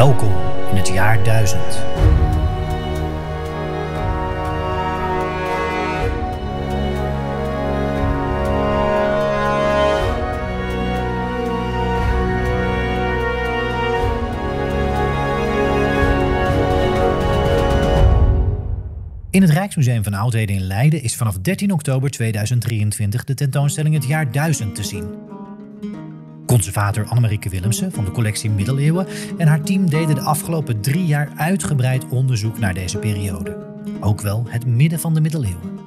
Welkom in het jaar 1000. In het Rijksmuseum van Oudheden in Leiden is vanaf 13 oktober 2023 de tentoonstelling Het Jaar 1000 te zien. Conservator Annemarieke Willemsen van de collectie Middeleeuwen en haar team deden de afgelopen drie jaar uitgebreid onderzoek naar deze periode. Ook wel het midden van de middeleeuwen.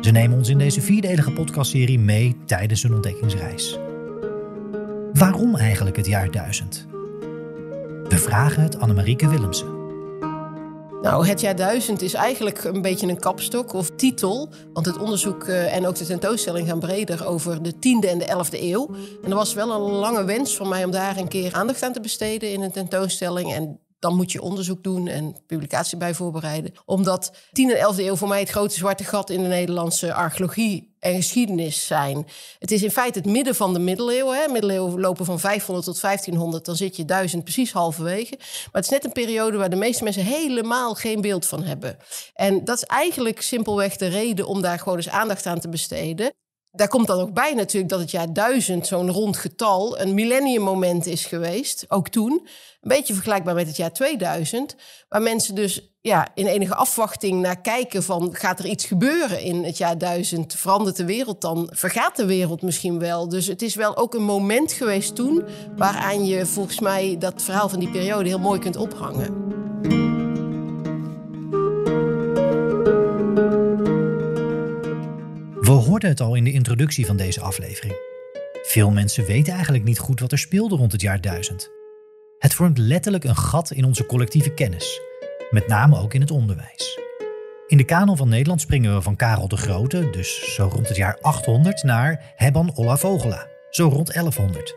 Ze nemen ons in deze vierdelige podcastserie mee tijdens hun ontdekkingsreis. Waarom eigenlijk het jaar 1000? We vragen het Annemarieke Willemsen. Nou, het jaar 1000 is eigenlijk een beetje een kapstok of titel. Want het onderzoek eh, en ook de tentoonstelling gaan breder over de 10e en de 11e eeuw. En er was wel een lange wens van mij om daar een keer aandacht aan te besteden in een tentoonstelling. En dan moet je onderzoek doen en publicatie bij voorbereiden. Omdat 10 en 11e eeuw voor mij het grote zwarte gat in de Nederlandse archeologie en geschiedenis zijn. Het is in feite het midden van de middeleeuwen. Hè. Middeleeuwen lopen van 500 tot 1500, dan zit je 1000 precies halverwege. Maar het is net een periode waar de meeste mensen helemaal geen beeld van hebben. En dat is eigenlijk simpelweg de reden om daar gewoon eens aandacht aan te besteden daar komt dan ook bij natuurlijk dat het jaar 1000 zo'n rond getal, een millenniummoment is geweest, ook toen. Een beetje vergelijkbaar met het jaar 2000, waar mensen dus ja, in enige afwachting naar kijken van gaat er iets gebeuren in het jaar 1000? Verandert de wereld dan? Vergaat de wereld misschien wel? Dus het is wel ook een moment geweest toen waaraan je volgens mij dat verhaal van die periode heel mooi kunt ophangen. We hoorden het al in de introductie van deze aflevering. Veel mensen weten eigenlijk niet goed wat er speelde rond het jaar 1000. Het vormt letterlijk een gat in onze collectieve kennis, met name ook in het onderwijs. In de kanon van Nederland springen we van Karel de Grote, dus zo rond het jaar 800, naar Hebban Olla Vogela, zo rond 1100.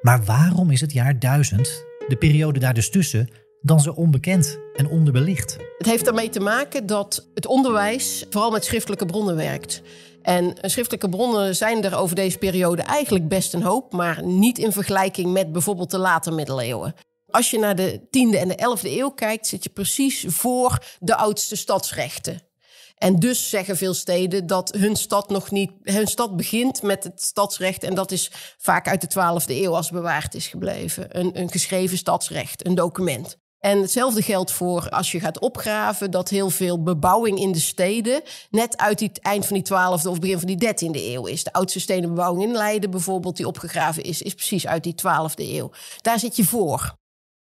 Maar waarom is het jaar 1000, de periode daar dus tussen, dan zo onbekend en onderbelicht? Het heeft ermee te maken dat het onderwijs vooral met schriftelijke bronnen werkt. En eh, schriftelijke bronnen zijn er over deze periode eigenlijk best een hoop, maar niet in vergelijking met bijvoorbeeld de late middeleeuwen. Als je naar de 10e en de 11e eeuw kijkt, zit je precies voor de oudste stadsrechten. En dus zeggen veel steden dat hun stad nog niet. Hun stad begint met het stadsrecht. En dat is vaak uit de 12e eeuw als bewaard is gebleven. Een, een geschreven stadsrecht, een document. En hetzelfde geldt voor als je gaat opgraven, dat heel veel bebouwing in de steden net uit het eind van die 12e of begin van die 13e eeuw is. De oudste stenen bebouwing in Leiden bijvoorbeeld, die opgegraven is, is precies uit die 12e eeuw. Daar zit je voor.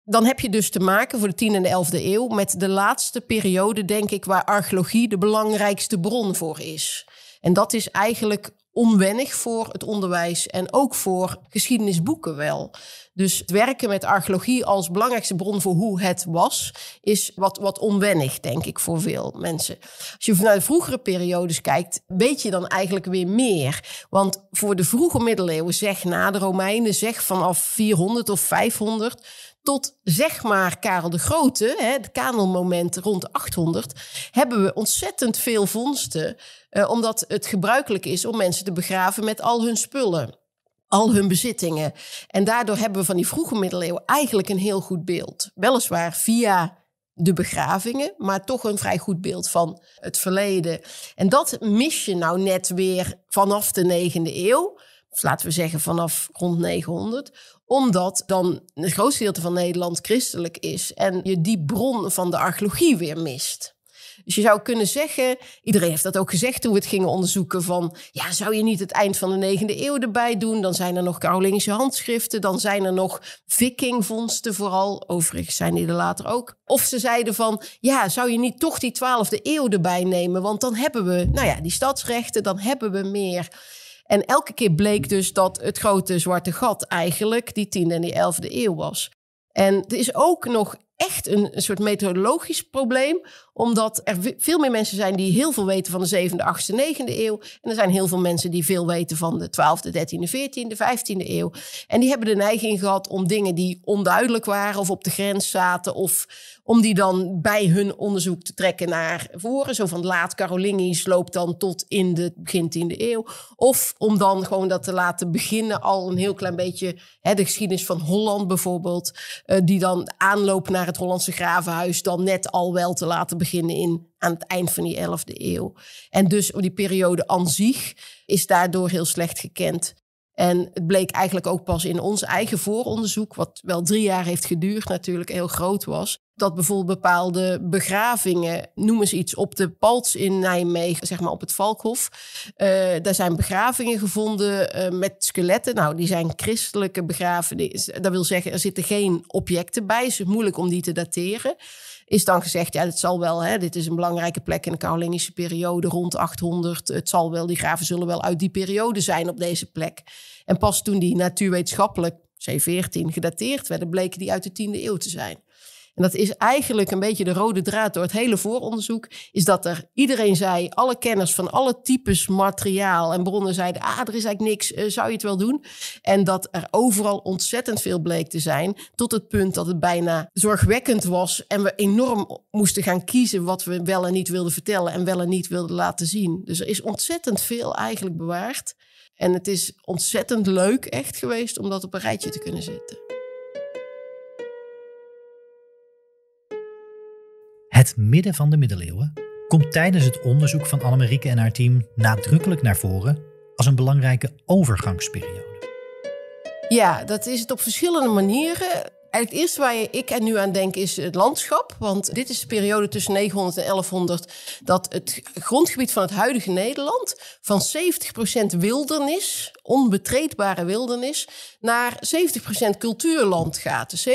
Dan heb je dus te maken voor de 10e en 11e eeuw met de laatste periode, denk ik, waar archeologie de belangrijkste bron voor is. En dat is eigenlijk onwennig voor het onderwijs en ook voor geschiedenisboeken wel. Dus het werken met archeologie als belangrijkste bron voor hoe het was, is wat, wat onwennig, denk ik, voor veel mensen. Als je naar de vroegere periodes kijkt, weet je dan eigenlijk weer meer. Want voor de vroege middeleeuwen, zeg na de Romeinen, zeg vanaf 400 of 500, tot zeg maar Karel de Grote, hè, het kanelmoment rond 800, hebben we ontzettend veel vondsten. Eh, omdat het gebruikelijk is om mensen te begraven met al hun spullen al hun bezittingen. En daardoor hebben we van die vroege middeleeuwen eigenlijk een heel goed beeld. Weliswaar via de begravingen, maar toch een vrij goed beeld van het verleden. En dat mis je nou net weer vanaf de 9e eeuw. Of laten we zeggen vanaf rond 900 omdat dan het grootste deel van Nederland christelijk is en je die bron van de archeologie weer mist. Dus je zou kunnen zeggen, iedereen heeft dat ook gezegd toen we het gingen onderzoeken, van ja, zou je niet het eind van de negende eeuw erbij doen? Dan zijn er nog Carolingische handschriften, dan zijn er nog vikingvondsten vooral. Overigens zijn die er later ook. Of ze zeiden van, ja, zou je niet toch die twaalfde eeuw erbij nemen? Want dan hebben we, nou ja, die stadsrechten, dan hebben we meer. En elke keer bleek dus dat het grote zwarte gat eigenlijk die tiende en die elfde eeuw was. En er is ook nog echt een, soort meteorologisch probleem. Omdat er veel meer mensen zijn die heel veel weten van de 7e, 8e, 9e eeuw. En er zijn heel veel mensen die veel weten van de 12e, 13e, 14e, 15e eeuw. En die hebben de neiging gehad om dingen die onduidelijk waren of op de grens zaten of om die dan bij hun onderzoek te trekken naar voren. Zo van laat Carolingisch loopt dan tot in de begin 10e eeuw. Of om dan gewoon dat te laten beginnen, al een heel klein beetje hè, de geschiedenis van Holland bijvoorbeeld. Eh, die dan aanloopt naar het Hollandse gravenhuis, dan net al wel te laten beginnen in aan het eind van die 11e eeuw. En dus die periode aan zich is daardoor heel slecht gekend. En het bleek eigenlijk ook pas in ons eigen vooronderzoek, wat wel drie jaar heeft geduurd, natuurlijk heel groot was, dat bijvoorbeeld bepaalde begravingen, noem eens iets, op de Palts in Nijmegen, zeg maar op het Valkhof. Uh, daar zijn begravingen gevonden eh, met skeletten. Nou, die zijn christelijke begrafenis. Dat wil zeggen, er zitten geen objecten bij. Het is moeilijk om die te dateren is dan gezegd, ja, het zal wel, hè, dit is een belangrijke plek in de Karolingische periode, rond 800. Het zal wel, die graven zullen wel uit die periode zijn op deze plek. En pas toen die natuurwetenschappelijk, C14, gedateerd werden, bleken die uit de 10e eeuw te zijn. En dat is eigenlijk een beetje de rode draad door het hele vooronderzoek. Is dat er iedereen zei, alle kenners van alle types materiaal en bronnen zeiden: ah, er is eigenlijk niks, eh, zou je het wel doen? En dat er overal ontzettend veel bleek te zijn. Tot het punt dat het bijna zorgwekkend was. En we enorm moesten gaan kiezen wat we wel en niet wilden vertellen en wel en niet wilden laten zien. Dus er is ontzettend veel eigenlijk bewaard. En het is ontzettend leuk echt geweest om dat op een rijtje te kunnen zetten. midden van de middeleeuwen komt tijdens het onderzoek van Annemarieke en haar team nadrukkelijk naar voren als een belangrijke overgangsperiode. Ja, dat is het op verschillende manieren. Het eerste waar ik er nu aan denk is het landschap. Want dit is de periode tussen 900 en 1100 dat het grondgebied van het huidige Nederland van 70% wildernis, onbetreedbare wildernis, naar 70% cultuurland gaat. Dus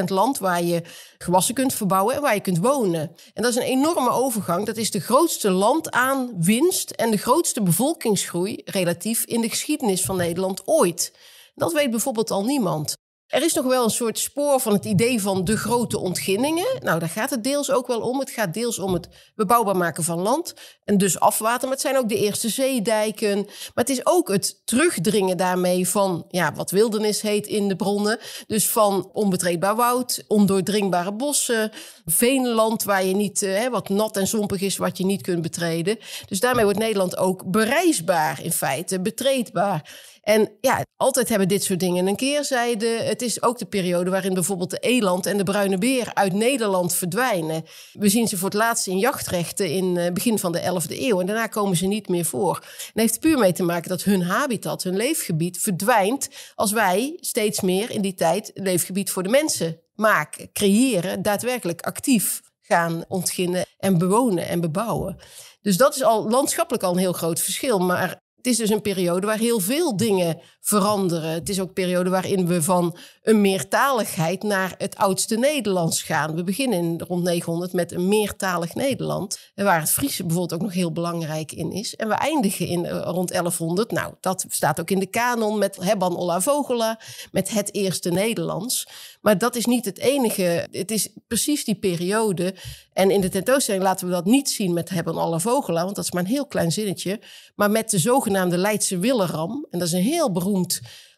70% land waar je gewassen kunt verbouwen en waar je kunt wonen. En dat is een enorme overgang. Dat is de grootste landaanwinst en de grootste bevolkingsgroei relatief in de geschiedenis van Nederland ooit. Dat weet bijvoorbeeld al niemand. Er is nog wel een soort spoor van het idee van de grote ontginningen. Nou, daar gaat het deels ook wel om. Het gaat deels om het bebouwbaar maken van land en dus afwater. Maar het zijn ook de eerste zeedijken. Maar het is ook het terugdringen daarmee van ja, wat wildernis heet in de bronnen. Dus van onbetreedbaar woud, ondoordringbare bossen, veenland waar je niet, eh, hè, wat nat en zompig is, wat je niet kunt betreden. Dus daarmee wordt Nederland ook bereisbaar in feite, betreedbaar. En ja, altijd hebben dit soort dingen een keerzijde. Het is ook de periode waarin bijvoorbeeld de eland en de bruine beer uit Nederland verdwijnen. We zien ze voor het laatst in jachtrechten in het eh, begin van de 11e eeuw. En daarna komen ze niet meer voor. En dat heeft puur mee te maken dat hun habitat, hun leefgebied verdwijnt. als wij steeds meer in die tijd leefgebied voor de mensen maken, creëren, daadwerkelijk actief gaan ontginnen en bewonen en bebouwen. Dus dat is al landschappelijk al een heel groot verschil. Maar het is dus een periode waar heel veel dingen veranderen. Het is ook een periode waarin we van een meertaligheid naar het oudste Nederlands gaan. We beginnen in rond 900 met een meertalig Nederland, waar het Friese bijvoorbeeld ook nog heel belangrijk in is. En we eindigen in eh, rond 1100. Nou, dat staat ook in de kanon met Hebban Olla Vogela, met het eerste Nederlands. Maar dat is niet het enige. Het is precies die periode. En in de tentoonstelling laten we dat niet zien met Hebban alle Vogela, want dat is maar een heel klein zinnetje. Maar met de zogenaamde Leidse Willeram. En dat is een heel beroemd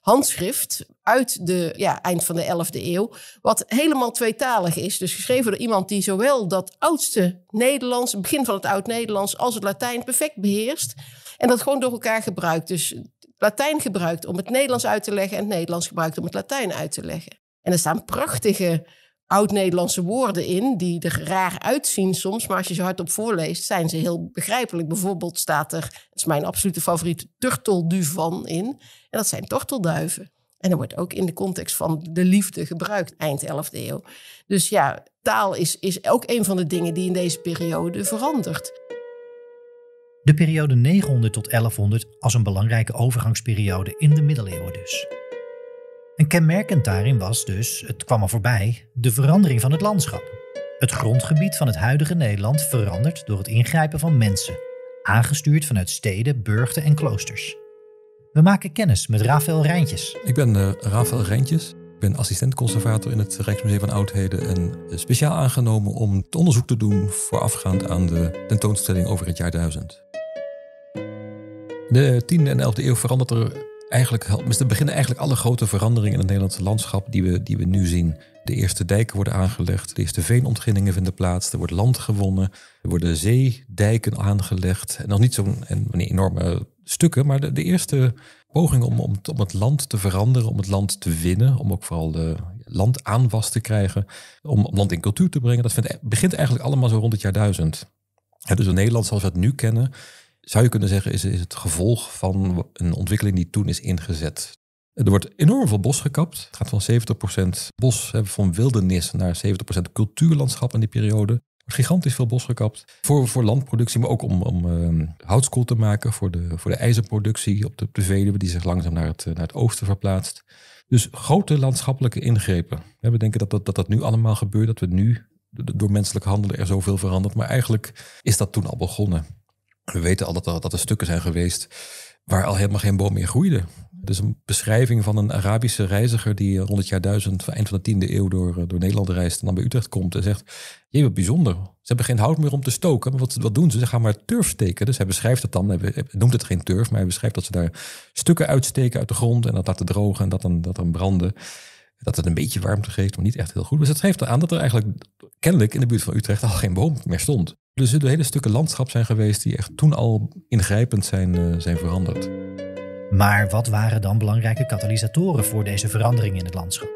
handschrift uit de ja, eind van de 11e eeuw, wat helemaal tweetalig is. Dus geschreven door iemand die zowel dat oudste Nederlands, begin van het oud-Nederlands, als het Latijn perfect beheerst. En dat gewoon door elkaar gebruikt. Dus Latijn gebruikt om het Nederlands uit te leggen en het Nederlands gebruikt om het Latijn uit te leggen. En er staan prachtige oud-Nederlandse woorden in, die er raar uitzien soms, maar als je ze hardop voorleest, zijn ze heel begrijpelijk. Bijvoorbeeld staat er, dat is mijn absolute favoriet, turtelduvan in. En dat zijn tortelduiven. En dat wordt ook in de context van de liefde gebruikt, eind 11e eeuw. Dus ja, taal is, is ook een van de dingen die in deze periode verandert. De periode 900 tot 1100 als een belangrijke overgangsperiode in de middeleeuwen dus. En kenmerkend daarin was dus, het kwam er voorbij, de verandering van het landschap. Het grondgebied van het huidige Nederland verandert door het ingrijpen van mensen, aangestuurd vanuit steden, burchten en kloosters. We maken kennis met Rafael Rijntjes. Ik ben uh, Rafael Rijntjes. Ik ben assistent-conservator in het Rijksmuseum van Oudheden en eh, speciaal aangenomen om het onderzoek te doen voorafgaand aan de tentoonstelling over het jaar 1000. De 10e en 11e eeuw verandert er eigenlijk dus beginnen eigenlijk alle grote veranderingen in het Nederlandse landschap die we, die we nu zien. De eerste dijken worden aangelegd, de eerste veenontginningen vinden plaats, er wordt land gewonnen, er worden zeedijken aangelegd. En nog niet zo'n enorme stukken, maar de, eerste poging om, om, om, het land te veranderen, om het land te winnen, om ook vooral de land aanwas te krijgen, om, om land in cultuur te brengen, dat vindt, e-, begint eigenlijk allemaal zo rond het jaar duizend. dus in Nederland zoals we het nu kennen, zou je kunnen zeggen, is, is het gevolg van een ontwikkeling die toen is ingezet. Er wordt enorm veel bos gekapt. Het gaat van 70% bos, van wildernis naar 70% cultuurlandschap in die periode gigantisch veel bos gekapt. Voor, voor landproductie, maar ook om, om ehm, houtskool te maken voor de, voor de ijzerproductie op de, de Veluwe, die zich langzaam naar het, eh, naar het oosten verplaatst. Dus grote landschappelijke ingrepen. we denken dat dat, dat dat nu allemaal gebeurt, dat we nu door menselijk handelen er zoveel verandert. Maar eigenlijk is dat toen al begonnen. We weten al dat er, dat er stukken zijn geweest waar al helemaal geen boom meer groeide. Dus een beschrijving van een Arabische reiziger die rond het jaar 1000, eind van de 10e eeuw, door, eh, door Nederland reist en dan bij Utrecht komt en zegt: Jee, wat bijzonder. Ze hebben geen hout meer om te stoken. Maar wat, wat doen ze? Ze gaan maar turf steken. Dus hij beschrijft het dan. Hij noemt het geen turf, maar hij beschrijft dat ze daar stukken uitsteken uit de grond en dat laten drogen en dat dan, dat dan branden. Dat het een beetje warmte geeft, maar niet echt heel goed. Dus dat geeft aan dat er eigenlijk kennelijk in de buurt van Utrecht al geen boom meer stond. Dus er zullen hele stukken landschap zijn geweest die echt toen al ingrijpend zijn, eh, zijn veranderd. Maar wat waren dan belangrijke katalysatoren voor deze verandering in het landschap?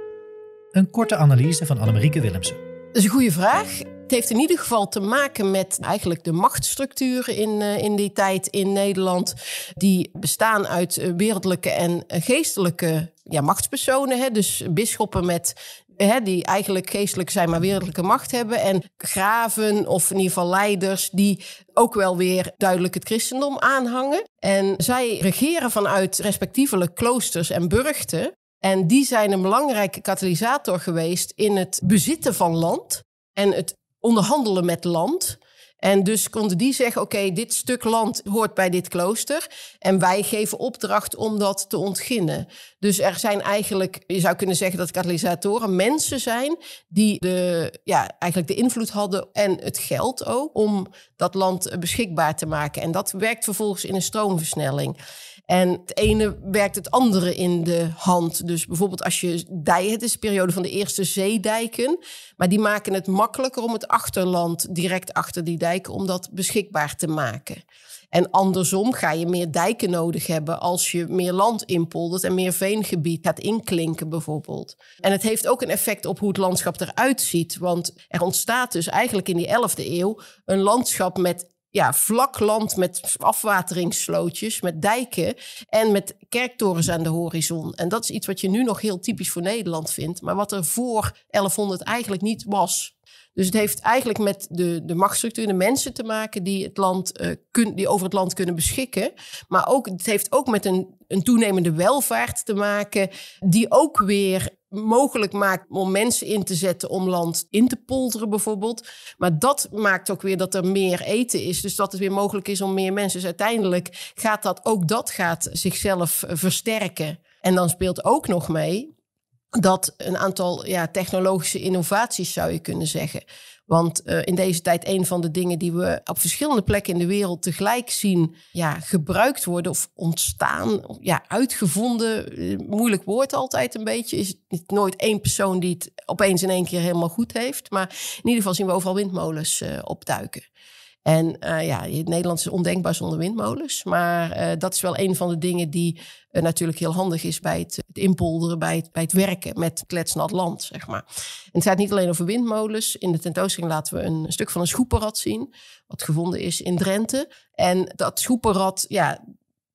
Een korte analyse van Annemarieke Willemsen. Dat is een goede vraag. Het heeft in ieder geval te maken met eigenlijk de machtsstructuren in, eh, in die tijd in Nederland. Die bestaan uit eh, wereldlijke en geestelijke ja, machtspersonen, hè, dus bischoppen met Hè, die eigenlijk geestelijk zijn, maar wereldlijke macht hebben. En graven of in ieder geval leiders die ook wel weer duidelijk het christendom aanhangen. En zij regeren vanuit respectievelijk kloosters en burchten. En die zijn een belangrijke katalysator geweest in het bezitten van land en het onderhandelen met land. En dus konden die zeggen: Oké, dit stuk land hoort bij dit klooster. En wij geven opdracht om dat te ontginnen. Dus er zijn eigenlijk, je zou kunnen zeggen dat katalysatoren mensen zijn. die de, ja, eigenlijk de invloed hadden en het geld ook. om dat land eh, beschikbaar te maken. En dat werkt vervolgens in een stroomversnelling. En het ene werkt het andere in de hand. Dus bijvoorbeeld als je dijken, het is de periode van de eerste zeedijken, maar die maken het makkelijker om het achterland direct achter die dijken om dat beschikbaar te maken. En andersom ga je meer dijken nodig hebben als je meer land inpoldert en meer veengebied gaat inklinken bijvoorbeeld. En het heeft ook een effect op hoe het landschap eruit ziet, want er ontstaat dus eigenlijk in die 11e eeuw een landschap met ja, vlak land met afwateringsslootjes, met dijken en met kerktorens aan de horizon. En dat is iets wat je nu nog heel typisch voor Nederland vindt, maar wat er voor 1100 eigenlijk niet was. Dus het heeft eigenlijk met de, de machtsstructuur, de mensen te maken die, het land, uh, kun, die over het land kunnen beschikken. Maar ook, het heeft ook met een, een toenemende welvaart te maken, die ook weer mogelijk maakt om mensen in te zetten om land in te polderen, bijvoorbeeld. Maar dat maakt ook weer dat er meer eten is. Dus dat het weer mogelijk is om meer mensen. Dus uiteindelijk gaat dat, ook dat gaat zichzelf eh, versterken. En dan speelt ook nog mee dat een aantal ja, technologische innovaties, zou je kunnen zeggen. Want eh, in deze tijd een van de dingen die we op verschillende plekken in de wereld tegelijk zien ja, gebruikt worden of ontstaan, ja, uitgevonden, eh, moeilijk woord altijd een beetje, is het nooit één persoon die het opeens in één keer helemaal goed heeft. Maar in ieder geval zien we overal windmolens eh, opduiken. En eh, ja, het Nederland is ondenkbaar zonder windmolens. Maar eh, dat is wel een van de dingen die eh, natuurlijk heel handig is bij het, het inpolderen, bij het, bij het, werken met kletsnat land, zeg maar. En het gaat niet alleen over windmolens. In de tentoonstelling laten we een, stuk van een schoeperrad zien, wat gevonden is in Drenthe. En dat schoeperrad, ja,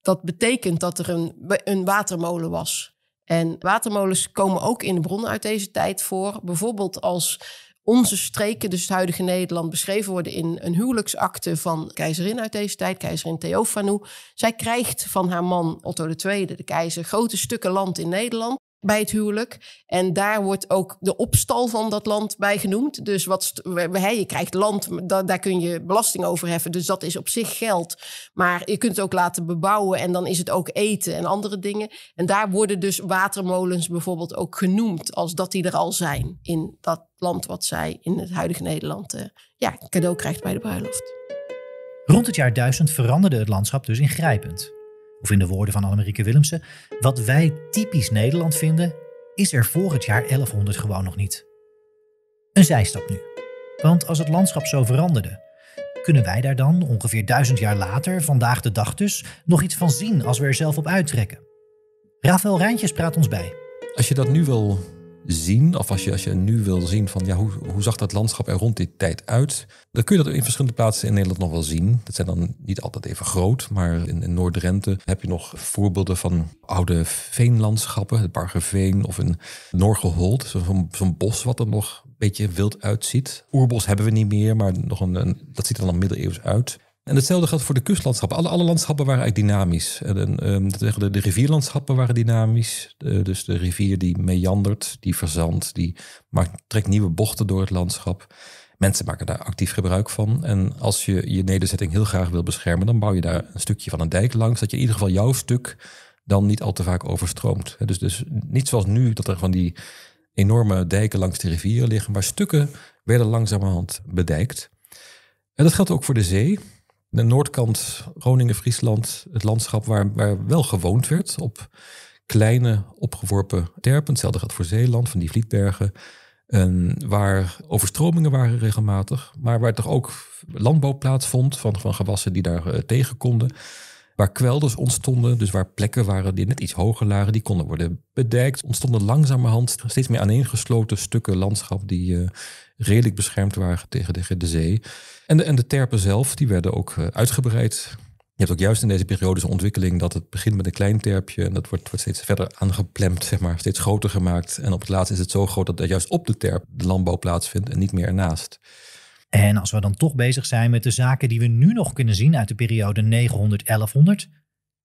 dat betekent dat er een, een watermolen was. En watermolens komen ook in de bronnen uit deze tijd voor. Bijvoorbeeld als onze streken, dus het huidige Nederland, beschreven worden in een huwelijksakte van keizerin uit deze tijd, keizerin Theofanu. Zij krijgt van haar man Otto II, de keizer, grote stukken land in Nederland bij het huwelijk. En daar wordt ook de opstal van dat land bij genoemd. Dus wat, je krijgt land, daar kun je belasting over heffen. Dus dat is op zich geld. Maar je kunt het ook laten bebouwen en dan is het ook eten en andere dingen. En daar worden dus watermolens bijvoorbeeld ook genoemd als dat die er al zijn in dat land wat zij in het huidige Nederland eh, ja, cadeau krijgt bij de bruiloft. Rond het jaar 1000 veranderde het landschap dus ingrijpend. Of in de woorden van Annemarieke Willemsen, wat wij typisch Nederland vinden, is er voor het jaar 1100 gewoon nog niet. Een zijstap nu. Want als het landschap zo veranderde, kunnen wij daar dan, ongeveer duizend jaar later, vandaag de dag dus, nog iets van zien als we er zelf op uittrekken? Rafael Rijntjes praat ons bij. Als je dat nu wil zien, of als je, als je nu wil zien van ja, hoe, hoe zag dat landschap er rond die tijd uit, dan kun je dat in verschillende plaatsen in Nederland nog wel zien. Dat zijn dan niet altijd even groot, maar in, Noord-Drenthe heb je nog voorbeelden van oude veenlandschappen, het bargeveen of een Norgehold, zo'n bos wat er nog een beetje wild uitziet. Oerbos hebben we niet meer, maar nog een, dat ziet er dan middeleeuws uit. En hetzelfde geldt voor de kustlandschappen. Alle, alle landschappen waren eigenlijk dynamisch. En, ehm, de, de, rivierlandschappen waren dynamisch. dus de rivier die meandert, die verzandt, die maakt, trekt nieuwe bochten door het landschap. Mensen maken daar actief gebruik van. En als je je nederzetting heel graag wil beschermen, dan bouw je daar een stukje van een dijk langs, dat je in ieder geval jouw stuk dan niet al te vaak overstroomt. Dus, dus niet zoals nu, dat er van die enorme dijken langs de rivieren liggen, maar stukken werden langzamerhand bedijkt. En dat geldt ook voor de zee de noordkant Groningen, Friesland, het landschap waar, waar wel gewoond werd op kleine opgeworpen terpen. Hetzelfde geldt voor Zeeland, van die Vlietbergen. waar overstromingen waren regelmatig, maar waar toch ook landbouw plaatsvond van, van gewassen die daar eh, tegen konden. Waar kwelders ontstonden, dus waar plekken waren die net iets hoger lagen, die konden worden bedekt, Ontstonden langzamerhand steeds meer aaneengesloten stukken landschap die, eh, redelijk beschermd waren tegen, de zee. En de, en de terpen zelf, die werden ook eh, uitgebreid. Je hebt ook juist in deze periode zo'n ontwikkeling dat het begint met een klein terpje en dat wordt, wordt steeds verder aangeplemd, zeg maar, steeds groter gemaakt. En op het laatst is het zo groot dat er juist op de terp de landbouw plaatsvindt en niet meer ernaast. En als we dan toch bezig zijn met de zaken die we nu nog kunnen zien uit de periode 900-1100,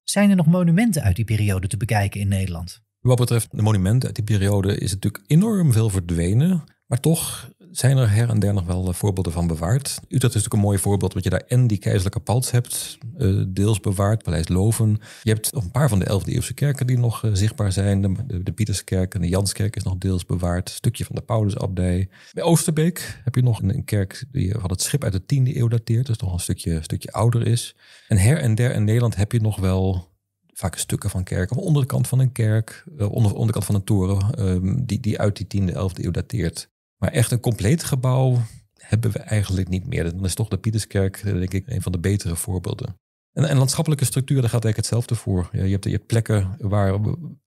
zijn er nog monumenten uit die periode te bekijken in Nederland? Wat betreft de monumenten uit die periode is natuurlijk enorm veel verdwenen. Maar toch zijn er her en der nog wel eh, voorbeelden van bewaard. Utrecht is natuurlijk een mooi voorbeeld, want je daar en die keizerlijke palts hebt, eh, deels bewaard, Paleis Loven. Je hebt nog een paar van de 11e eeuwse kerken die nog eh, zichtbaar zijn. De, de, de, Pieterskerk en de Janskerk is nog deels bewaard. Een stukje van de Paulusabdij. Bij Oosterbeek heb je nog een, kerk die van het schip uit de 10e eeuw dateert, dus nog een stukje, stukje ouder is. En her en der in Nederland heb je nog wel vaak stukken van kerken, of onderkant van een kerk, onder, onderkant van een toren, ehm, die, die uit die 10e, 11e eeuw dateert. Maar echt een compleet gebouw hebben we eigenlijk niet meer. Dan is toch de Pieterskerk, denk ik, een van de betere voorbeelden. En, en landschappelijke structuur, daar gaat eigenlijk hetzelfde voor. Je hebt, je hebt plekken waar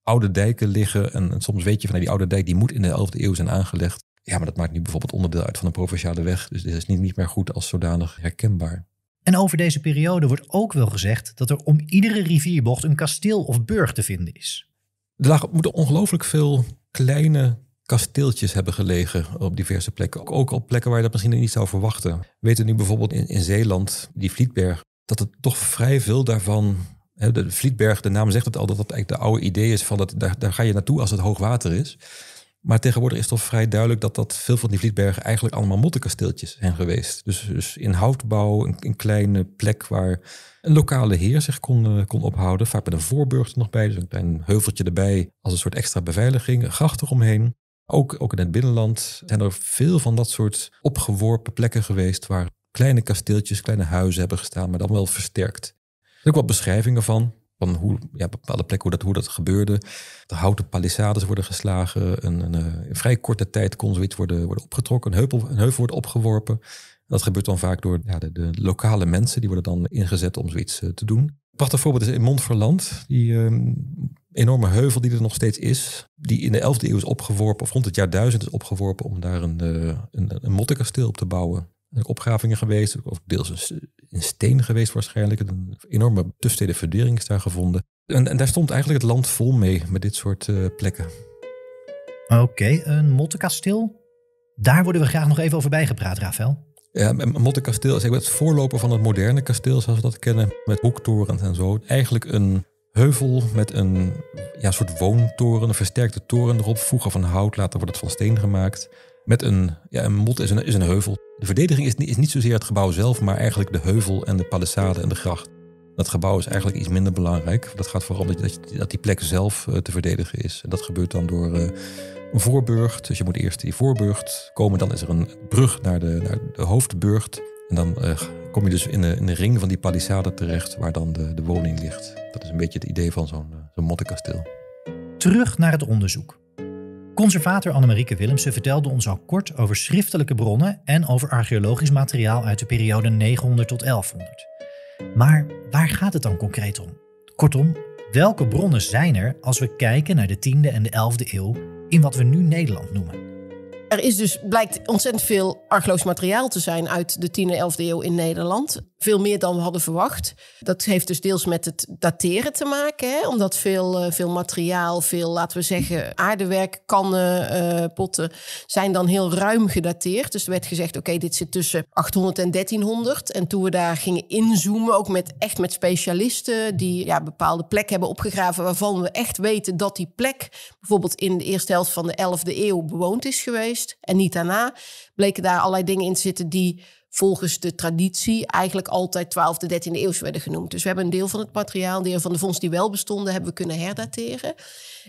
oude dijken liggen. En, soms weet je van die oude dijk die moet in de 11e eeuw zijn aangelegd. Ja, maar dat maakt nu bijvoorbeeld onderdeel uit van een provinciale weg. Dus dit is niet, niet meer goed als zodanig herkenbaar. En over deze periode wordt ook wel gezegd dat er om iedere rivierbocht een kasteel of burg te vinden is. Er moeten ongelooflijk veel kleine kasteeltjes hebben gelegen op diverse plekken. Ook op plekken waar je dat misschien niet zou verwachten. We weten nu bijvoorbeeld in, in Zeeland, die Vlietberg, dat het toch vrij veel daarvan de Vlietberg, de naam zegt het al, dat dat eigenlijk de oude idee is van dat daar, ga je naartoe als het hoogwater is. Maar tegenwoordig is toch vrij duidelijk dat, dat veel van die Vlietbergen eigenlijk allemaal mottenkasteeltjes zijn geweest. Dus, dus in houtbouw, een, een, kleine plek waar een lokale heer zich kon, eh, kon ophouden. Vaak met een voorburg er nog bij, dus een klein heuveltje erbij als een soort extra beveiliging, een gracht eromheen. Ook, ook in het binnenland zijn er veel van dat soort opgeworpen plekken geweest waar kleine kasteeltjes, kleine huizen hebben gestaan, maar dan wel versterkt. Er zijn ook wat beschrijvingen van, van hoe, ja, bepaalde plekken hoe dat, hoe dat gebeurde. De houten palissades worden geslagen. Een, een, een eh, vrij korte tijd kon zoiets worden, worden opgetrokken. Een heuvel, een heuvel wordt opgeworpen. Dat gebeurt dan vaak door ja, de, de, lokale mensen. Die worden dan ingezet om zoiets eh, te doen. Een prachtig voorbeeld is in Montferland. Die ehm, enorme heuvel die er nog steeds is, die in de 11e eeuw is opgeworpen, of rond het jaar 1000 is opgeworpen om daar een, eh, een, een mottenkasteel op te bouwen. Er zijn opgravingen geweest, of deels in steen geweest waarschijnlijk. Een enorme tussentijdige verdering is daar gevonden. En, en, daar stond eigenlijk het land vol mee, met dit soort eh, plekken. Oké, een mottenkasteel? Daar worden we graag nog even over bijgepraat, Rafael. Ja, een mottenkasteel is het voorloper van het moderne kasteel, zoals we dat kennen, met hoektorens en zo. Eigenlijk een heuvel met een ja, soort woontoren, een versterkte toren erop. voegen van hout, later wordt het van steen gemaakt. Met een, ja, een mot is een, is een heuvel. De verdediging is, is niet zozeer het gebouw zelf, maar eigenlijk de heuvel en de palissade en de gracht. Dat gebouw is eigenlijk iets minder belangrijk. Dat gaat vooral dat, dat die plek zelf eh, te verdedigen is. dat gebeurt dan door eh, een voorburg Dus je moet eerst die voorburg komen. Dan is er een brug naar de, naar de hoofdburg en dan eh, kom je dus in de, ring van die palissade terecht waar dan de, de woning ligt. Dat is een beetje het idee van zo'n eh, zo'n mottenkasteel. Terug naar het onderzoek. Conservator Annemarieke Willemsen vertelde ons al kort over schriftelijke bronnen en over archeologisch materiaal uit de periode 900 tot 1100. Maar waar gaat het dan concreet om? Kortom, welke bronnen zijn er als we kijken naar de 10e en de 11e eeuw in wat we nu Nederland noemen? Er is dus, blijkt ontzettend veel argeloos materiaal te zijn uit de 10e, 11e eeuw in Nederland. Veel meer dan we hadden verwacht. Dat heeft dus deels met het dateren te maken, hè? omdat veel, eh, veel materiaal, veel laten we zeggen aardewerk, kannen, eh, potten, zijn dan heel ruim gedateerd. Dus er werd gezegd: oké, dit zit tussen 800 en 1300. En toen we daar gingen inzoomen, ook met, echt met specialisten die ja, bepaalde plekken hebben opgegraven, waarvan we echt weten dat die plek bijvoorbeeld in de eerste helft van de 11e eeuw bewoond is geweest en niet daarna, bleken daar allerlei dingen in te zitten die volgens de traditie eigenlijk altijd 12e, 13e eeuw werden genoemd. Dus we hebben een deel van het materiaal, deel van de fondsen die wel bestonden, hebben we kunnen herdateren.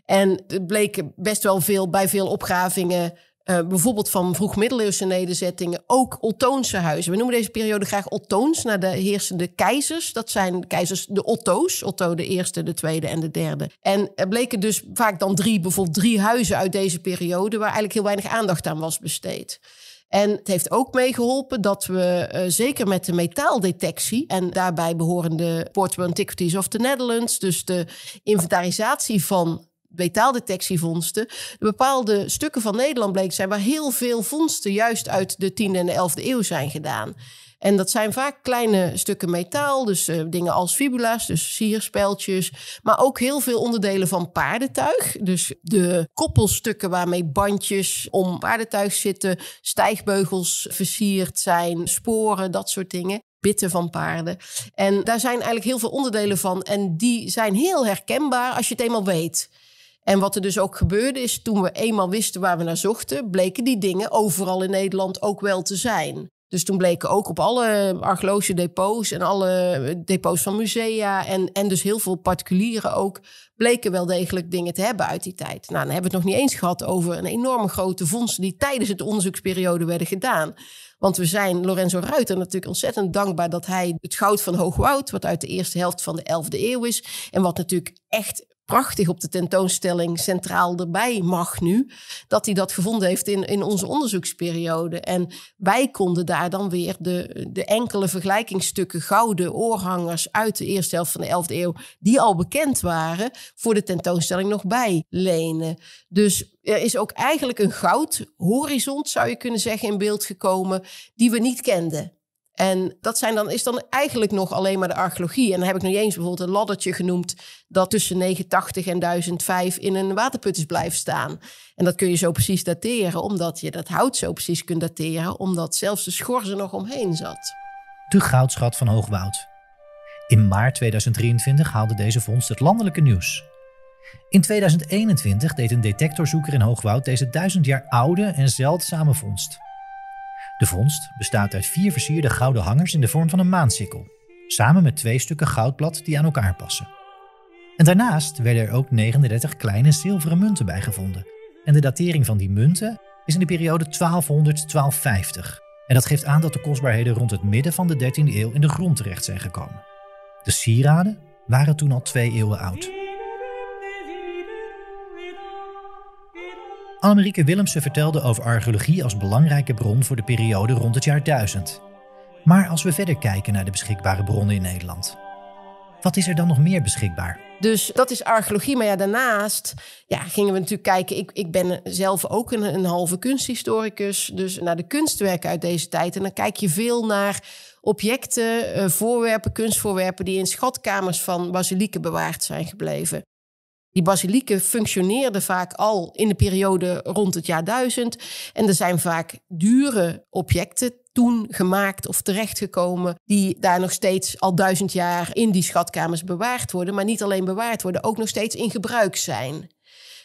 En het bleken best wel veel bij veel opgravingen eh, bijvoorbeeld van vroeg middeleeuwse nederzettingen, ook Ottoonse huizen. We noemen deze periode graag Ottoons, naar de heersende keizers. Dat zijn keizers de Otto's, Otto de eerste, de tweede en de derde. En er bleken dus vaak dan drie, bijvoorbeeld drie huizen uit deze periode... waar eigenlijk heel weinig aandacht aan was besteed. En het heeft ook meegeholpen dat we eh, zeker met de metaaldetectie en daarbij behorende Portable Antiquities of the Netherlands, dus de inventarisatie van metaaldetectievondsten. Bepaalde stukken van Nederland bleek zijn waar heel veel vondsten juist uit de 10e en de 11e eeuw zijn gedaan. En dat zijn vaak kleine stukken metaal, dus eh, dingen als fibula's, dus sierspeltjes, maar ook heel veel onderdelen van paardentuig. Dus de koppelstukken waarmee bandjes om paardentuig zitten, stijgbeugels versierd zijn, sporen, dat soort dingen bitten van paarden. En daar zijn eigenlijk heel veel onderdelen van. En die zijn heel herkenbaar als je het eenmaal weet. En wat er dus ook gebeurde is, toen we eenmaal wisten waar we naar zochten, bleken die dingen overal in Nederland ook wel te zijn. Dus toen bleken ook op alle archeologische depots en alle eh, depots van musea en, en dus heel veel particulieren ook, bleken wel degelijk dingen te hebben uit die tijd. Nou, dan hebben we het nog niet eens gehad over een enorme grote vondst die tijdens het onderzoeksperiode werden gedaan. Want we zijn Lorenzo Ruiter natuurlijk ontzettend dankbaar dat hij het goud van Hoogwoud, wat uit de eerste helft van de 11e eeuw is, en wat natuurlijk echt prachtig op de tentoonstelling centraal erbij mag nu, dat hij dat gevonden heeft in, in onze onderzoeksperiode. En wij konden daar dan weer de, de enkele vergelijkingsstukken gouden oorhangers uit de eerste helft van de 11e eeuw, die al bekend waren, voor de tentoonstelling nog bijlenen Dus er is ook eigenlijk een goudhorizont zou je kunnen zeggen, in beeld gekomen, die we niet kenden. En dat zijn dan, is dan eigenlijk nog alleen maar de archeologie. En dan heb ik nog eens bijvoorbeeld een laddertje genoemd dat tussen 980 en 1005 in een waterput is blijven staan. En dat kun je zo precies dateren, omdat je dat hout zo precies kunt dateren, omdat zelfs de schors er nog omheen zat. De goudschat van Hoogwoud. In maart 2023 haalde deze vondst het landelijke nieuws. In 2021 deed een detectorzoeker in Hoogwoud deze duizend jaar oude en zeldzame vondst. De vondst bestaat uit vier versierde gouden hangers in de vorm van een maansikkel, samen met twee stukken goudblad die aan elkaar passen. En daarnaast werden er ook 39 kleine zilveren munten bij gevonden. En de datering van die munten is in de periode 1200-1250. En dat geeft aan dat de kostbaarheden rond het midden van de 13e eeuw in de grond terecht zijn gekomen. De sieraden waren toen al twee eeuwen oud. Anrieke Willemsen vertelde over archeologie als belangrijke bron voor de periode rond het jaar 1000. Maar als we verder kijken naar de beschikbare bronnen in Nederland, wat is er dan nog meer beschikbaar? Dus dat is archeologie. Maar ja, daarnaast ja, gingen we natuurlijk kijken. Ik, ik ben zelf ook een, een halve kunsthistoricus. Dus naar de kunstwerken uit deze tijd. En dan kijk je veel naar objecten, eh, voorwerpen, kunstvoorwerpen die in schatkamers van basilieken bewaard zijn gebleven. Die basilieken functioneerden vaak al in de periode rond het jaar 1000. En er zijn vaak dure objecten toen gemaakt of terechtgekomen, die daar nog steeds al duizend jaar in die schatkamers bewaard worden. Maar niet alleen bewaard worden, ook nog steeds in gebruik zijn.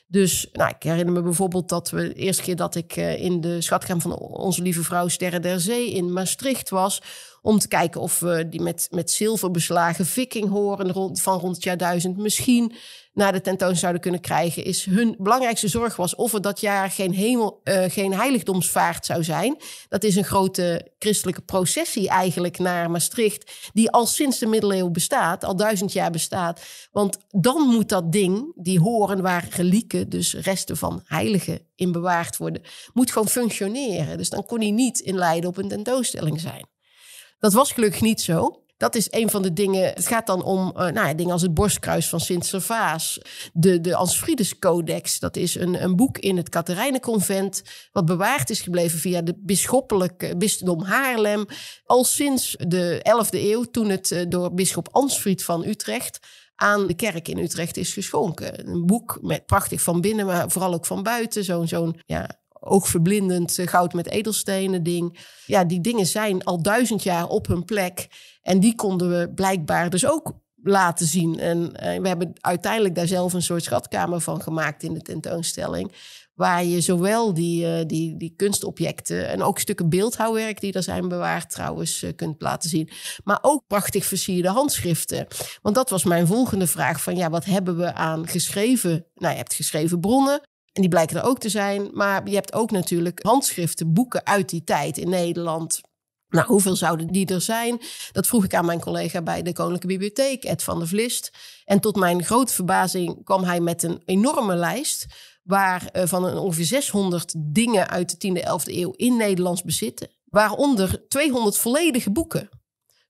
Dus nou, ik herinner me bijvoorbeeld dat we de eerste keer dat ik eh, in de schatkamer van Onze Lieve Vrouw Sterren der Zee in Maastricht was. Om te kijken of we die met, met zilver beslagen viking horen van rond het jaar 1000 misschien naar de tentoon zouden kunnen krijgen, is hun belangrijkste zorg was of er dat jaar geen, hemel, eh, geen heiligdomsvaart zou zijn. Dat is een grote christelijke processie eigenlijk naar Maastricht, die al sinds de middeleeuwen bestaat, al duizend jaar bestaat. Want dan moet dat ding, die horen waar relieken, dus resten van heiligen in bewaard worden, moet gewoon functioneren. Dus dan kon hij niet in Leiden op een tentoonstelling zijn. Dat was gelukkig niet zo. Dat is een van de dingen. Het gaat dan om uh, nou, dingen als het borstkruis van Sint-Servaas. De, de Codex. Dat is een, een boek in het Katerijnenconvent. Wat bewaard is gebleven via de bisschoppelijke eh, bisdom Haarlem. Al sinds de 11e eeuw, toen het eh, door bisschop Ansfried van Utrecht aan de kerk in Utrecht is geschonken. Een boek met prachtig van binnen, maar vooral ook van buiten. Zo'n zo'n ja, oogverblindend eh, goud met edelstenen ding. Ja, die dingen zijn al duizend jaar op hun plek. En die konden we blijkbaar dus ook laten zien. En eh, we hebben uiteindelijk daar zelf een soort schatkamer van gemaakt in de tentoonstelling. Waar je zowel die, eh, die, die kunstobjecten en ook stukken beeldhouwwerk die er zijn bewaard trouwens kunt laten zien. Maar ook prachtig versierde handschriften. Want dat was mijn volgende vraag van ja, wat hebben we aan geschreven? Nou, je hebt geschreven bronnen. En die blijken er ook te zijn. Maar je hebt ook natuurlijk handschriften, boeken uit die tijd in Nederland. Nou, hoeveel zouden die er zijn? Dat vroeg ik aan mijn collega bij de Koninklijke Bibliotheek, Ed van der Vlist. En tot mijn grote verbazing kwam hij met een enorme lijst. Waar uh, van ongeveer 600 dingen uit de 10e, 11e eeuw in Nederlands bezitten. Waaronder 200 volledige boeken.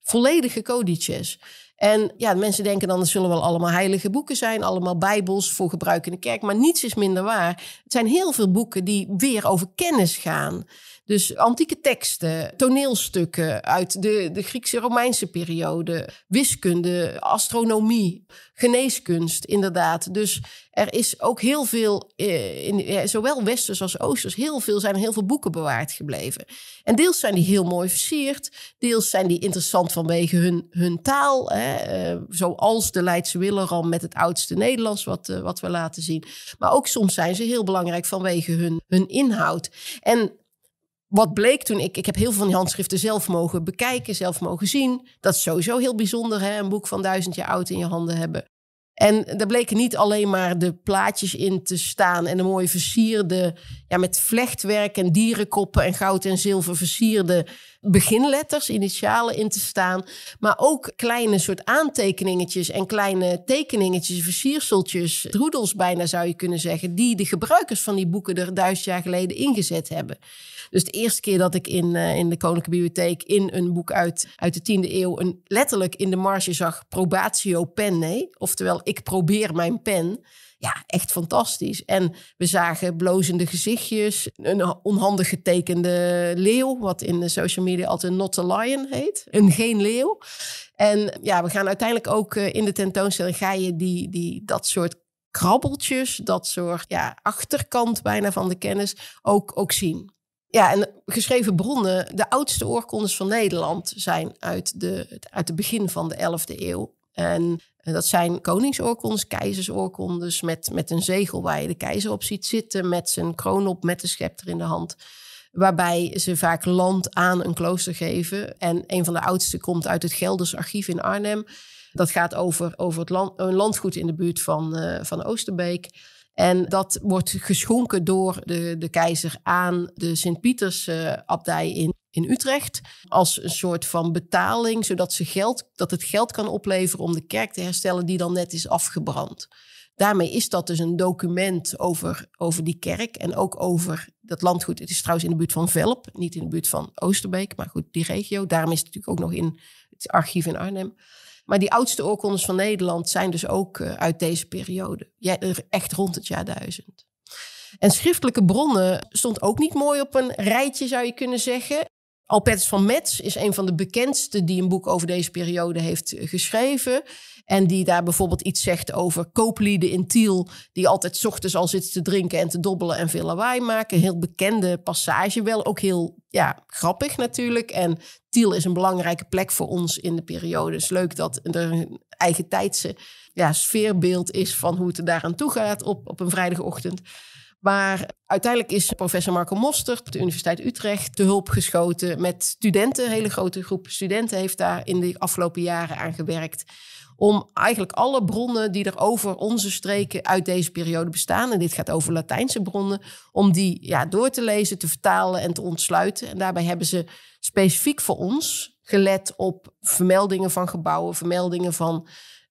Volledige codices. En ja, mensen denken dan, het zullen wel allemaal heilige boeken zijn, allemaal bijbels voor gebruik in de kerk, maar niets is minder waar. Het zijn heel veel boeken die weer over kennis gaan. Dus antieke teksten, toneelstukken uit de, de Griekse-Romeinse periode, wiskunde, astronomie, geneeskunst, inderdaad. Dus er is ook heel veel, eh, in, zowel westers als oosters, heel veel zijn heel veel boeken bewaard gebleven. En deels zijn die heel mooi versierd, deels zijn die interessant vanwege hun, hun taal. Hè, eh, zoals de Leidse Willeram met het oudste Nederlands, wat, eh, wat we laten zien. Maar ook soms zijn ze heel belangrijk vanwege hun, hun inhoud. En wat bleek toen ik, ik heb heel veel van die handschriften zelf mogen bekijken, zelf mogen zien. Dat is sowieso heel bijzonder, hè? een boek van duizend jaar oud in je handen hebben. En daar bleken niet alleen maar de plaatjes in te staan en de mooie versierde, ja, met vlechtwerk en dierenkoppen en goud en zilver versierde beginletters, initialen in te staan. Maar ook kleine soort aantekeningetjes en kleine tekeningetjes, versierseltjes, roedels bijna zou je kunnen zeggen, die de gebruikers van die boeken er duizend jaar geleden ingezet hebben. Dus de eerste keer dat ik in, eh, in de Koninklijke Bibliotheek in een boek uit, uit de 10e eeuw een, letterlijk in de marge zag probatio penne, oftewel ik probeer mijn pen. Ja, echt fantastisch. En we zagen blozende gezichtjes, een onhandig getekende leeuw, wat in de social media altijd not a lion heet, een geen leeuw. En ja, we gaan uiteindelijk ook eh, in de tentoonstelling ga je die, die, dat soort krabbeltjes, dat soort ja, achterkant bijna van de kennis ook, ook zien. Ja, en geschreven bronnen, de oudste oorkondes van Nederland zijn uit, de, uit het begin van de 11e eeuw. En eh, dat zijn koningsoorkondes, keizersoorkondes met, met een zegel waar je de keizer op ziet zitten, met zijn kroon op, met de schepter in de hand. Waarbij ze vaak land aan een klooster geven. En een van de oudste komt uit het Gelders Archief in Arnhem. Dat gaat over, over het land, een landgoed in de buurt van, eh, van Oosterbeek. En dat wordt geschonken door de, de keizer aan de sint pietersabdij in, in Utrecht. Als een soort van betaling, zodat ze geld, dat het geld kan opleveren om de kerk te herstellen die dan net is afgebrand. Daarmee is dat dus een document over, over die kerk en ook over dat landgoed. Het is trouwens in de buurt van Velp, niet in de buurt van Oosterbeek, maar goed, die regio. Daarom is het natuurlijk ook nog in het archief in Arnhem. Maar die oudste oorkondes van Nederland zijn dus ook eh, uit deze periode. Eh, echt rond het jaar 1000. En schriftelijke bronnen stond ook niet mooi op een rijtje, zou je kunnen zeggen. Alpertus van Metz is een van de bekendste die een boek over deze periode heeft eh, geschreven. En die daar bijvoorbeeld iets zegt over kooplieden in Tiel. Die altijd ochtends al zitten te drinken en te dobbelen en veel lawaai maken. Een heel bekende passage, wel ook heel ja, grappig natuurlijk. En Tiel is een belangrijke plek voor ons in de periode. Het is leuk dat er een eigen tijdse ja, sfeerbeeld is van hoe het er daaraan toe gaat op, op een vrijdagochtend. Maar uiteindelijk is professor Marco Mostert op de Universiteit Utrecht te hulp geschoten met studenten. Een hele grote groep studenten heeft daar in de afgelopen jaren aan gewerkt. Om eigenlijk alle bronnen die er over onze streken uit deze periode bestaan, en dit gaat over Latijnse bronnen, om die ja, door te lezen, te vertalen en te ontsluiten. En daarbij hebben ze specifiek voor ons gelet op vermeldingen van gebouwen, vermeldingen van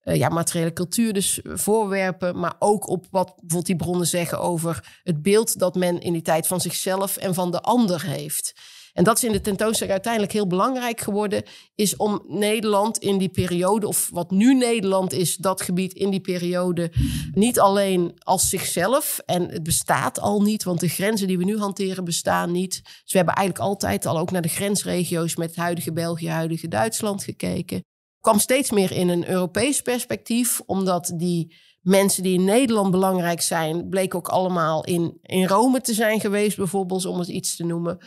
eh, ja, materiële cultuur, dus eh, voorwerpen, maar ook op wat bijvoorbeeld die bronnen zeggen over het beeld dat men in die tijd van zichzelf en van de ander heeft. En dat is in de tentoonstelling uiteindelijk heel belangrijk geworden, is om Nederland in die periode, of wat nu Nederland is, dat gebied in die periode, niet alleen als zichzelf, en het bestaat al niet, want de grenzen die we nu hanteren bestaan niet. Dus we hebben eigenlijk altijd al ook naar de grensregio's met huidige België, huidige Duitsland gekeken kwam steeds meer in een Europees perspectief, omdat die mensen die in Nederland belangrijk zijn, bleken ook allemaal in, in Rome te zijn geweest, bijvoorbeeld, om het iets te noemen.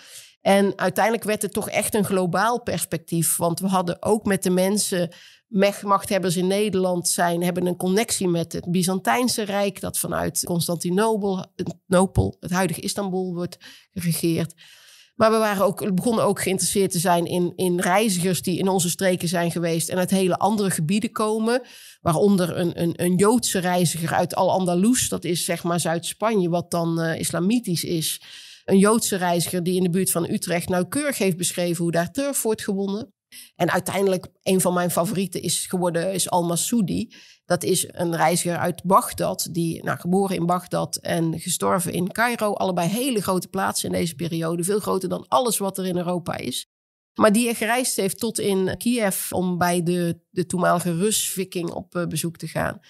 En uiteindelijk werd het toch echt een globaal perspectief, want we hadden ook met de mensen machthebbers in Nederland zijn, hebben een connectie met het Byzantijnse Rijk, dat vanuit Constantinopel, het huidige Istanbul, wordt geregeerd. Maar we waren ook, begonnen ook geïnteresseerd te zijn in, in reizigers die in onze streken zijn geweest en uit hele andere gebieden komen. Waaronder een, een, een Joodse reiziger uit Al-Andalus, dat is zeg maar Zuid-Spanje, wat dan eh, islamitisch is. Een Joodse reiziger die in de buurt van Utrecht nauwkeurig heeft beschreven hoe daar turf wordt gewonnen. En uiteindelijk, een van mijn favorieten is geworden, is Al Masoudi. Dat is een reiziger uit Bagdad, die nou, geboren in Bagdad en gestorven in Cairo. Allebei hele grote plaatsen in deze periode, veel groter dan alles wat er in Europa is. Maar die gereisd heeft tot in Kiev om bij de, de toenmalige Rusviking op eh, bezoek te gaan.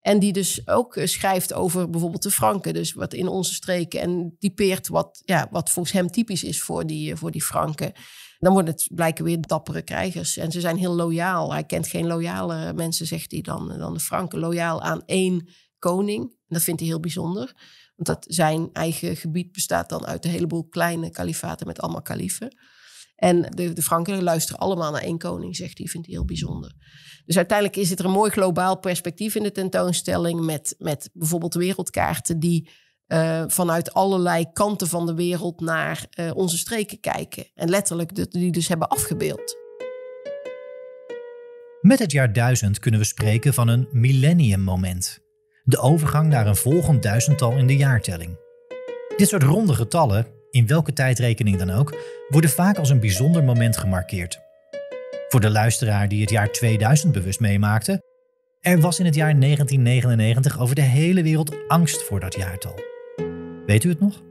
En die dus ook eh, schrijft over bijvoorbeeld de Franken, dus wat in onze streken. En typeert wat, ja, wat volgens hem typisch is voor die, eh, voor die Franken. Dan worden het blijken weer dappere krijgers. En ze zijn heel loyaal. Hij kent geen loyale mensen, zegt hij dan, dan de Franken. Loyaal aan één koning. En dat vindt hij heel bijzonder. Want dat zijn eigen gebied bestaat dan uit een heleboel kleine kalifaten met allemaal kaliefen. En de, de Franken luisteren allemaal naar één koning, zegt hij. Vindt hij heel bijzonder. Dus uiteindelijk is het er een mooi globaal perspectief in de tentoonstelling. Met, met bijvoorbeeld wereldkaarten die eh, vanuit allerlei kanten van de wereld naar eh, onze streken kijken. En letterlijk die dus hebben afgebeeld. Met het jaar 1000 kunnen we spreken van een millenniummoment. De overgang naar een volgend duizendtal in de jaartelling. Dit soort ronde getallen, in welke tijdrekening dan ook, worden vaak als een bijzonder moment gemarkeerd. Voor de luisteraar die het jaar 2000 bewust meemaakte, er was in het jaar 1999 over de hele wereld angst voor dat jaartal. Weet u het nog?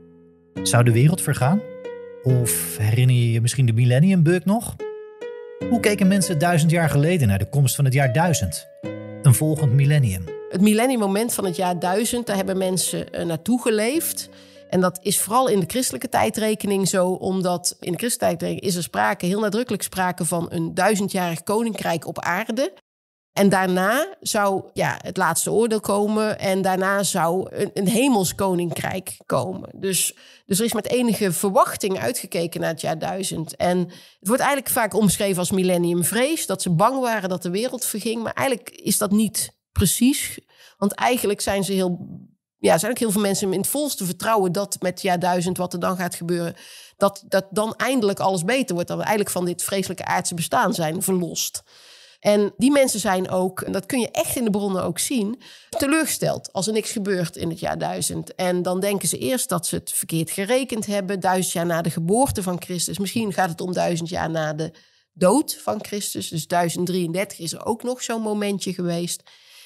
Zou de wereld vergaan? Of herinner je je misschien de Millennium nog? Hoe keken mensen duizend jaar geleden naar de komst van het jaar duizend? Een volgend millennium. Het millenniummoment van het jaar duizend, daar hebben mensen eh, naartoe geleefd. En dat is vooral in de christelijke tijdrekening zo, omdat in de christelijke tijdrekening is er sprake, heel nadrukkelijk sprake van een duizendjarig koninkrijk op aarde. En daarna zou ja, het laatste oordeel komen. En daarna zou een, een hemels koninkrijk komen. Dus, dus er is met enige verwachting uitgekeken naar het jaar 1000. En het wordt eigenlijk vaak omschreven als millenniumvrees. Dat ze bang waren dat de wereld verging. Maar eigenlijk is dat niet precies. Want eigenlijk zijn ze heel. Ja, zijn ook heel veel mensen in het volste vertrouwen dat met jaar 1000 wat er dan gaat gebeuren, dat, dat dan eindelijk alles beter wordt. Dat we eigenlijk van dit vreselijke aardse bestaan zijn verlost. En die mensen zijn ook, en dat kun je echt in de bronnen ook zien, teleurgesteld als er niks gebeurt in het jaar 1000. En dan denken ze eerst dat ze het verkeerd gerekend hebben, duizend jaar na de geboorte van Christus. Misschien gaat het om duizend jaar na de dood van Christus. Dus 1033 is er ook nog zo'n momentje geweest.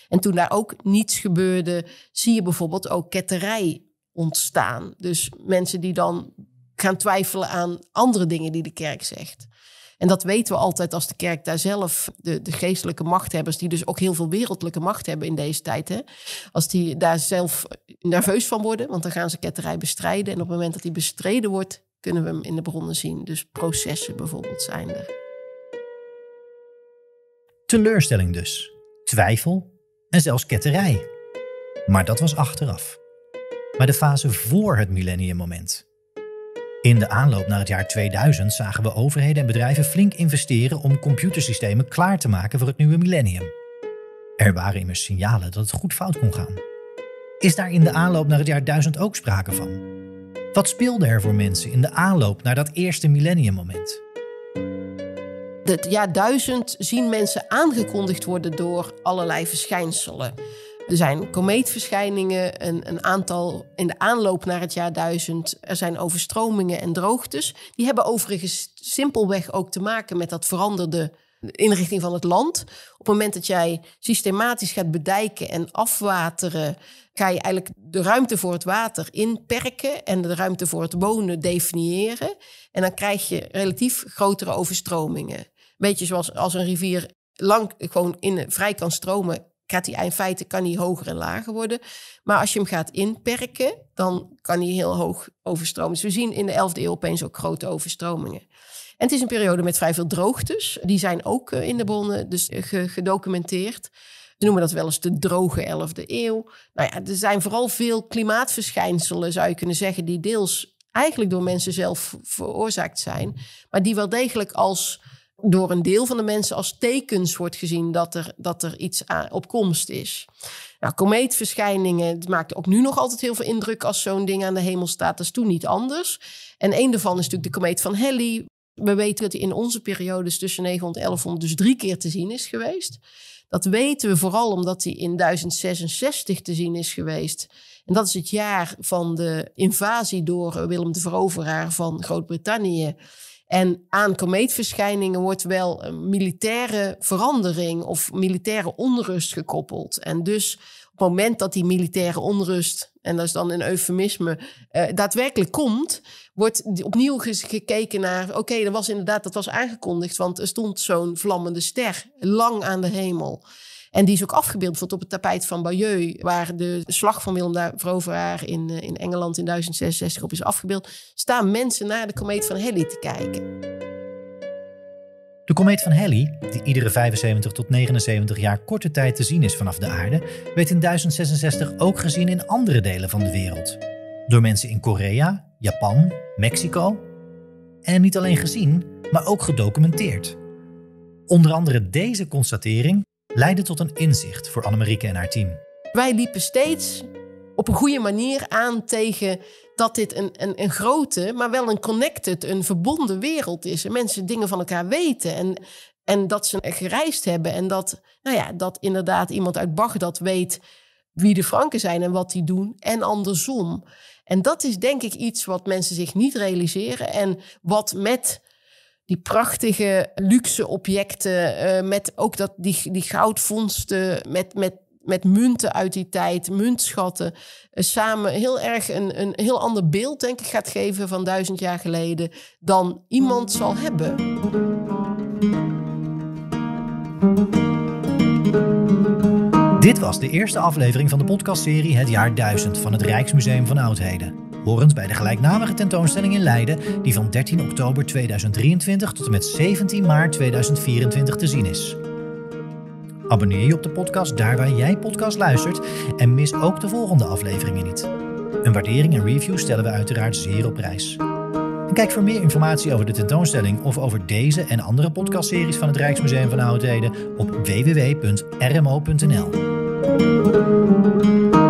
En toen daar ook niets gebeurde, zie je bijvoorbeeld ook ketterij ontstaan. Dus mensen die dan gaan twijfelen aan andere dingen die de kerk zegt. En dat weten we altijd als de kerk daar zelf, de, de geestelijke machthebbers, die dus ook heel veel wereldlijke macht hebben in deze tijd, hè? als die daar zelf nerveus van worden, want dan gaan ze ketterij bestrijden. En op het moment dat die bestreden wordt, kunnen we hem in de bronnen zien. Dus processen bijvoorbeeld zijn er. Teleurstelling dus, twijfel en zelfs ketterij. Maar dat was achteraf. Maar de fase voor het millenniummoment, in de aanloop naar het jaar 2000 zagen we overheden en bedrijven flink investeren om computersystemen klaar te maken voor het nieuwe millennium. Er waren immers signalen dat het goed fout kon gaan. Is daar in de aanloop naar het jaar 1000 ook sprake van? Wat speelde er voor mensen in de aanloop naar dat eerste millenniummoment? Het jaar 1000 zien mensen aangekondigd worden door allerlei verschijnselen. Er zijn komeetverschijningen, een, een aantal in de aanloop naar het jaar 1000. Er zijn overstromingen en droogtes. Die hebben overigens simpelweg ook te maken met dat veranderde inrichting van het land. Op het moment dat jij systematisch gaat bedijken en afwateren, ga je eigenlijk de ruimte voor het water inperken en de ruimte voor het wonen definiëren. En dan krijg je relatief grotere overstromingen. Beetje zoals als een rivier lang gewoon in, vrij kan stromen, gaat hij in feite kan hij hoger en lager worden. Maar als je hem gaat inperken, dan kan hij heel hoog overstromen. Dus we zien in de 11e eeuw opeens ook grote overstromingen. En het is een periode met vrij veel droogtes. Die zijn ook eh, in de bronnen dus eh, gedocumenteerd. Ze noemen dat wel eens de droge 11e eeuw. Nou ja, er zijn vooral veel klimaatverschijnselen, zou je kunnen zeggen, die deels eigenlijk door mensen zelf veroorzaakt zijn, maar die wel degelijk als door een deel van de mensen als tekens wordt gezien dat er, dat er iets aan, op komst is. Nou, komeetverschijningen, het maakt ook nu nog altijd heel veel indruk als zo'n ding aan de hemel staat. Dat is toen niet anders. En een daarvan is natuurlijk de komeet van Halley. We weten dat hij in onze periodes tussen 900 en 1100 dus drie keer te zien is geweest. Dat weten we vooral omdat hij in 1066 te zien is geweest. En dat is het jaar van de invasie door eh, Willem de Veroveraar van Groot-Brittannië en aan komeetverschijningen wordt wel een eh, militaire verandering of militaire onrust gekoppeld. En dus op het moment dat die militaire onrust, en dat is dan een eufemisme, eh, daadwerkelijk komt, wordt opnieuw gekeken naar, oké, dat was inderdaad, dat was aangekondigd, want er stond zo'n vlammende ster lang aan de hemel. En die is ook afgebeeld bijvoorbeeld op het tapijt van Bayeux, waar de slag van Willem Veroveraar in, eh, in Engeland in 1066 op is afgebeeld, staan mensen naar de komeet van Halley te kijken. De komeet van Halley, die iedere 75 tot 79 jaar korte tijd te zien is vanaf de aarde, werd in 1066 ook gezien in andere delen van de wereld. Door mensen in Korea, Japan, Mexico. En niet alleen gezien, maar ook gedocumenteerd. Onder andere deze constatering leidde tot een inzicht voor Annemarieke en haar team. Wij liepen steeds op een goede manier aan tegen dat dit een, een, een grote, maar wel een connected, een verbonden wereld is. En mensen dingen van elkaar weten en, en dat ze gereisd hebben. En dat, nou ja, dat inderdaad iemand uit Bagdad weet wie de Franken zijn en wat die doen. En andersom. En dat is denk ik iets wat mensen zich niet realiseren. En wat met die prachtige luxe objecten, eh, met ook dat, die, die goudvondsten, met, met, met munten uit die tijd, muntschatten, eh, samen heel erg een, een heel ander beeld, denk ik, gaat geven van duizend jaar geleden dan iemand zal hebben. Dit was de eerste aflevering van de podcastserie Het jaar 1000 van het Rijksmuseum van Oudheden horend bij de gelijknamige tentoonstelling in Leiden, die van 13 oktober 2023 tot en met 17 maart 2024 te zien is. Abonneer je op de podcast daar waar jij podcast luistert en mis ook de volgende afleveringen niet. Een waardering en review stellen we uiteraard zeer op prijs. En kijk voor meer informatie over de tentoonstelling of over deze en andere podcastseries van het Rijksmuseum van Oudheden op www.rmo.nl.